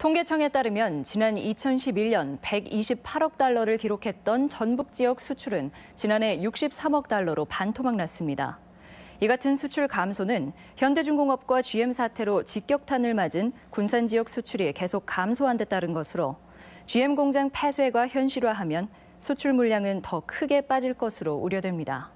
통계청에 따르면 지난 2011년 128억 달러를 기록했던 전북 지역 수출은 지난해 63억 달러로 반토막 났습니다. 이 같은 수출 감소는 현대중공업과 GM 사태로 직격탄을 맞은 군산 지역 수출이 계속 감소한 데 따른 것으로 GM 공장 폐쇄가 현실화하면 수출 물량은 더 크게 빠질 것으로 우려됩니다.